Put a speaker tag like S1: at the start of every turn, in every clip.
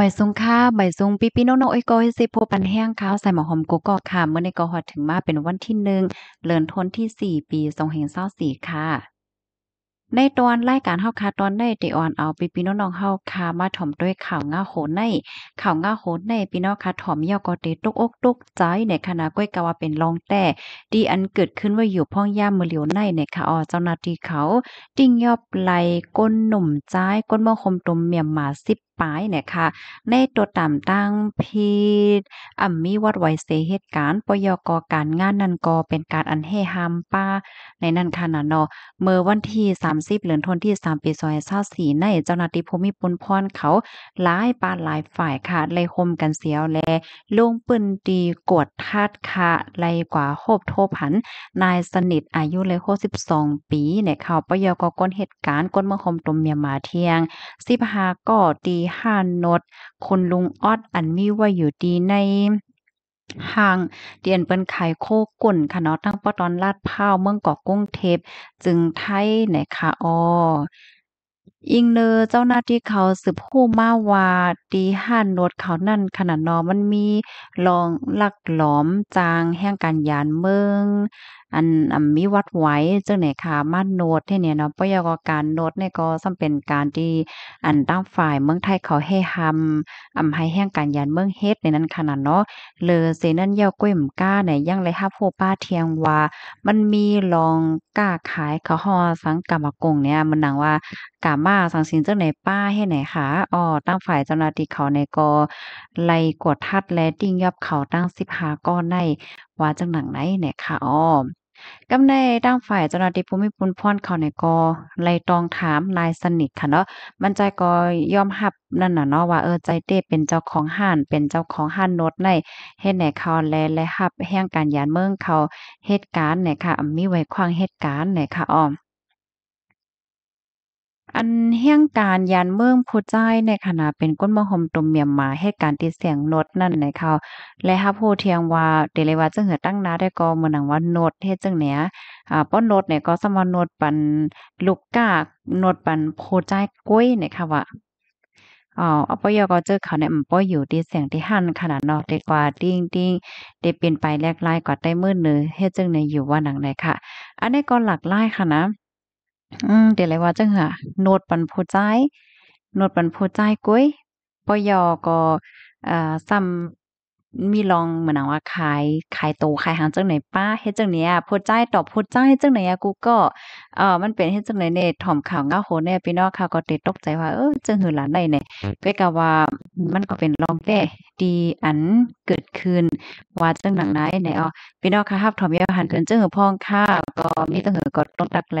S1: ใบซุงค่าใบซุงปีปีโนโนไอโกให้สิพปันแห้งข้าวใส่หมอหอมกุกอกค่ะเมื่อในกอฮอดถึงมาเป็นวันที่หนึ่งเลือนทนที่สี่ปีทรงแห่งเศร้าสี่ค่ะในตอน รายการเฮาคาตอนในเตออนเอาปีปีน้องๆเฮาคามาถ่อมด้วยข่าวง่าโหนใน ข่าวง่าโหนในปีน้องคาถ่อมยอกอเตตุกอกตุกใจในคณะก้อยกาวาเป็นรองแต่ ดีอันเกิดขึ้นว่าอยู่พ่องย่ามมือเหลียวในในค่ะออเจ้านาทีเขาติ้งยอบไหลก้นหนุ่มใจก้นเมืองคมตุ่มเมียมหมาสิบปายเนี่ยค่ะ ในตัวต่ำตั้งพีดอัมมีวัดไวเสเหตุการณ์ปยกการงานนันกอเป็นการอันเหฮห้ามป้า ในนันคานาเนาะเมื่อวันที่ 30เหลือนทนที่ 3 ปีซอยซาสีในเจ้าหน้าที่ภูมิปุนพรเขาหลายปาหลายฝ่ายค่ะเลยคมกันเสียวแลลุงปืนตีกดทาดค่ะไลยกว่าโคบโทผัน นายสนิทอายุเลยโคสสิบองปีเนี่ยเขาปยกก้นเหตุการณ์ก้นเมืองคมตุมเมียมาเทียง15ก่อตีหานด คนลุงออด อันมีไว้อยู่ดีใน ห่าง เดียนเปิ้นขายโคกุ่นค่ะเนาะตั้งปอตอนลาดเผ้าเมืองกอกกุ้งเทพ จึงไทยไหนค่ะอออิงเนอเจ้าหน้าที่เขาสืบคู้มาว่าตีห่านนวดเขานั่นขนาดนอมันมีลองลักหลอมจางแห่งการยานเมืองอันอันมีวัดไ้เจังไหนค่ะมาโนดที่เนี่ยเนาะปยกการโนดเนี่ยก็สำเป็นการที่อันตั้งฝ่ายเมืองไทยเขาให้ทำอำให้แห่งการยานเมืองเฮ็ดในนั้นขนาดเนาะเลอเซนั่นเยาก้วยมก้านี่ยังเลยฮับโฟป้าเทียงว่า มันมีลองกล้าขายเขาฮอสังกรรมกงเนี่ย มันหนังว่ากามามาสังสินจังไหนป้าให้ไหนคะอ๋อตั้งฝ่ายเจ้าหน้าที่เขาในกอไลกวดทัดและดิ้งยับเขาตั้งสิบหาก้อนในว่าจังหนังไหนไหนคะอ๋อกำในตั้งฝ่ายเจ้าหน้าที่ภูมิปุนพรเขาในกอไลตองถามนายสนิทค่ะเนาะมันใจกอยอมหับนั่นน่ะเนาะว่าเออใจเต้เป็นเจ้าของห้านเป็นเจ้าของห้านนดในเฮ็ดไหนเขาแลและหับแห่งการยานเมืองเขาเหตุการณ์เนี่ยค่ะมีไว้ควางเหตุการณ์เนี่ยค่ะอ๋อมอันเฮี้ยงการยานเมืองผู้ใจในขณะเป็นก้นมหมตุมเมียมมาให้การติดเสียงนดนั่นในเขาและฮับผู้เทียงว่า เดลวาจึงเหือตั้งนาได้กอเมือนังว่านดเฮ็ดจึงเนี้ยอ่าป้อนนดเนี่ยก็สมานดปันลูกกากโนดปันผู้ใจกุ้ยในค่ะว่าอ๋ออปยก็เจอเขาในอ่ันป้ออยู่ที่เสียงที่หันขนาดนอกดีกว่าดิ้งดิ้งเดเปลี่ยนไปแลกไล่กว่าได้มืดเนื้อเฮ็ดจึงในอยู่ว่าหนังไหนค่ะ อันนี้ก็หลักไล่ค่ะนะอืมเดี๋ยวเลยว่าจังหะโนดปันผู้ใจ โนดปันผู้ใจกุ้ยปอยอก็อ่าซ้ำมีลองเหมือนว่าขายขายโตขายหางจังไหนป้าเฮ็ดจังเนี้ยพูดใจตอบพูดใจจังไหนอ่ะกูก็เออมันเป็นเฮ็ดจังไหนเน่ถ่อมข่าวง้าโหเนี่ยพี่น้องข่าวก็ติดตกใจว่า เออจังหือหลานได้เนี่ยก็กะว่ามันก็เป็นลองแด้ดีอันเกิดขึ้นว่าจังหนังไหนไหนอ๋อพี่น้องค่ะฮับถ่อมยาหันเกินจังหือพองค่ะก็มีจังหือก็ต้องดักแล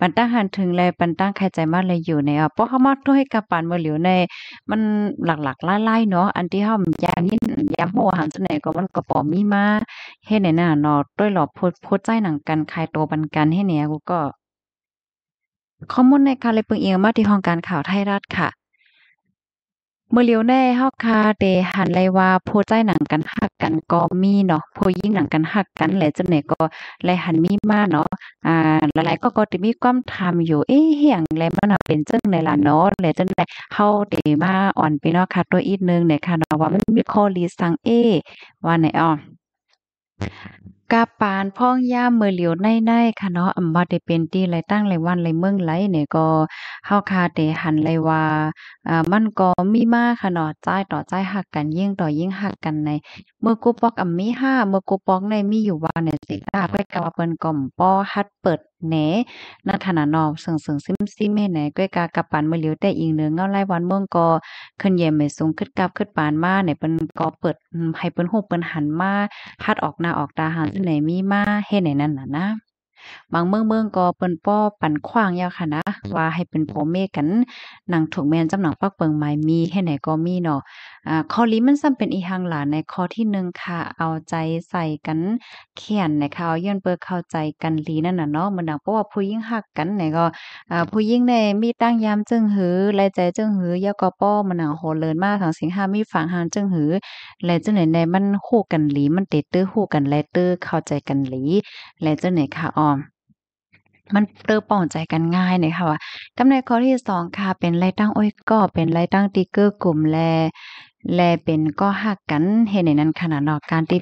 S1: ปันตั้งหันถึงแลปันตั้งใครใจมากเลยอยู่ในอ๋อเพราะเขามาด้วยกับปานเมื่อเหลียวในมันหลักๆไล่ๆเนาะอันที่เ้ามยมยิ่งยามโหหันจังไหนก็มันก็ปอมีมาเฮ็ดใหนหน้าเนาะด้วยหลอบโพดโพดใจหนังกันคายตัวบันกันให้เนี่ยกูก็ ข้อมูลในการเลยปิงเอียงมาที่ห้องการข่าวไทยรัฐค่ะเมื่อเลียวแน่ฮฮกคา เดหันไลว่าโพใจหนังกันหักกันก็มีเนาะโพยิ่งหนังกันหักกันแหละจนไหนก็ไลหันมีมาเนาะอ่า หลาย ๆ ก็ก็จะมีความำอยู่เอ๊ะเหียงแลมันเป็นจังได๋ล่ะเนาะและจังไดนเฮาเดมาอ่อนไปเนาะค่ะตัวอีกนึงเนี่ยค่ะเนาะว่ามันมีข้อลีสังเอ ว่าไหนอ่อกาปานพ่องย่ามมือเหลียวในๆค่ะเนาะอำบ่ได้เป็นตีไหลตั้งไหลวันไหลเมืองไหลเนี่ยก็เฮาคาเตหันไหลว่าอ่า มันก็มีมาค่ะเนาะใจต่อใจหักกันยิ่งต่อยิ่งหักกันใน เมื่อกูปอกอำมี5เมื่อกูปอกในมีอยู่ว่าเนี่ยสิ่าไปกะว่าเปิ้นก่อมป้อฮัดเปิดเหนนัทนานอมสิงสิงซิมซิมให้ไหนก้วยกากระปันเมื่อเหลียวแต่อิงเนื้อเงาไล่วันเมืองกอขึ้นเย็มไม่สูงขึ้นกับขึ้นปานมาไหนเป็นกอเปิดให้เปิ้นหูเปิ้นหันมาพัดออกหน้าออกตาหันไหนมีมาเฮ้ไหนนั่นน่ะนะบางเมืองเมืองก็เปิ้นป้อปั่นขว้างยาวค่ะนะ ว่าให้เป็นโมเมกันหนังถูกแมนจำหนังปักเปิงไม้มีให้ไหนก็มีเนาะอ่าข้อลิมันซ้ำเป็นอีหังหลานในข้อที่หนึ่งค่ะ เอาใจใส่กันเขียนนะคะเอาย้อนเปิดเข้าใจกันลีนั่นน่ะเนาะมันดังเพราะว่าผู้ยิ่งหักกันไหนก็อ่าผู้ยิ่งในมีตั้งยามจึงหือแลใจจึงหือยาก็ป้อมันหนังโหเลินมากทางสิงห้ามีฝังหางจึงหือ แลจึงไหนในมันคู่กันลีมันเตตื้อคู่กันแลตื้อเข้าใจกันลี แลจึงไหนค่ะอ๋อมันเปิืป่องใจกันง่ายเลยค่ะว่ากำาในข้อที่สองค่ะเป็นไรตั้งอ้อยก็เป็นไรตั้งติ๊กเกอร์กลุ่มแลแลเป็นก็หักกัน เห็นในนั้นขนาดนอกการที่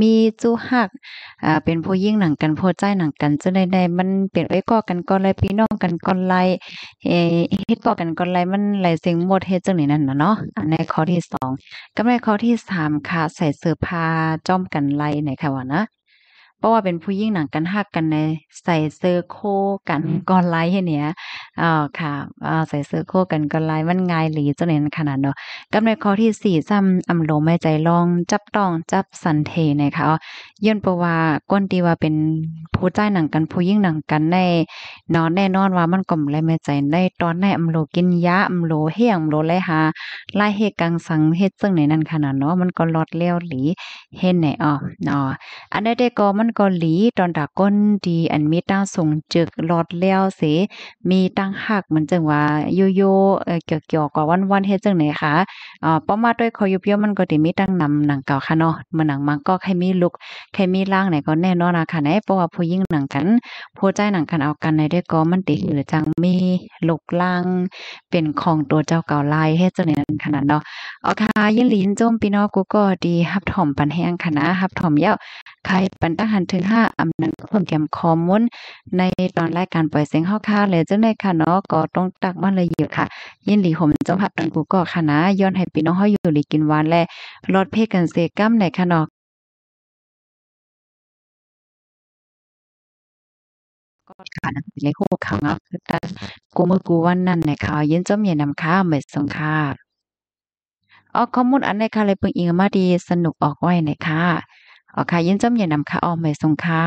S1: มีจู้หักอ่าเป็นผู้ยิ่งหนังกันผู้ใจหนังกันจะในในมันเป็นไอ้ก็กันก็ไรพี่น้องกันก็ไรเฮ็ดก่อกันก็ไรมันไรเสียงหมดเฮ็ดจังไหนนั่นนะเนาะในข้อที่สองก็ในข้อที่สามค่ะใส่เสื้อผ้าจ้อมกันไรไหนค่ะวะนะเพราะว่าเป็นผู้ยิ่งหนังกันหักกันในใส่เซอร์โคกันก่อนไลฟ์เนี่ยอ๋อค่ะอ่าใส่เสื้อโคกันก็ไลมันง่ายหลีจนเห็นขนาดเนาะกำในข้อที่สี่ซ้ำอำโลไม่ใจลองจับต้องจับสันเทนะคะย้อนประว่าก้นตีว่าเป็นผู้ใจหนังกันผู้ยิ่งหนังกันในนอนแน่นอนว่ามันกล่อมไรไม่ใจได้ตอนในอำโลกินยาอำโลเฮียงอำโลไรหาไล่เฮกังสังเฮซึ่งในนั้นขนาดเนาะมันก็ลอดเลี้ยวหลีเฮ็นไหนอ๋ออ๋ออันใด้ดก็มันก็หลีตอนดาก้นดีอันมีต้าส่งจึกลอดเลี้ยวเสมีตั้งางหักมันจึงว่าโยโย่เกี่ยวเกี่ยวกว่าวันวันเฮ็ดจังไหนคะอ่าป้อมาด้วยคอยุบย่อมันก็ติมีตั้งนำหนังเก่าค่ะเนาะมันหนังมันก็ใครมีลุกใครมีล่างไหนก็แน่นอนนะค่ะไหนเพราะว่าผู้ยิ่งหนังกันผู้ใจหนังกันเอากันในด้วยก็มันติหรือจังมีลุกล่างเป็นของตัวเจ้าเก่าลายเฮ็ดจังไหนขนาดเนาะอ๋อค่ะ ยินลินจมพี่น้องกูก็ดีฮับถ่อมปันแห้งค่ะนะฮับถ่อมเย้าใครปันตั้งหันถึงห้าอำนังเพิ่มแกมคอมมุนในตอนรายการปล่อยเสียงเฮาค่ะเลยจังได๋ค่ะนาะก็ต้องตักมานเลยเยอะค่ะยินหลีผมเจ้าผักตังกูก็ค่ะนะย้อนให้ปีน้องห้อยอยู่หลีกินหวานและ รอดเพ่กันเซกัมไหนค่ะเนาะก็ขาดในคู่ขังอ่ะคือตักูเมื่อกูวันนั้นในข่าวยินจมเย็นนำข้าวเม็ดสงค่าออข้อมูลอันในค่ะเลยเพิ่งอิงมาดีสนุกออกไว้ในค่ะอ๋อค่ะยินจมเย็นนำข้าวออเม็ดสงค่า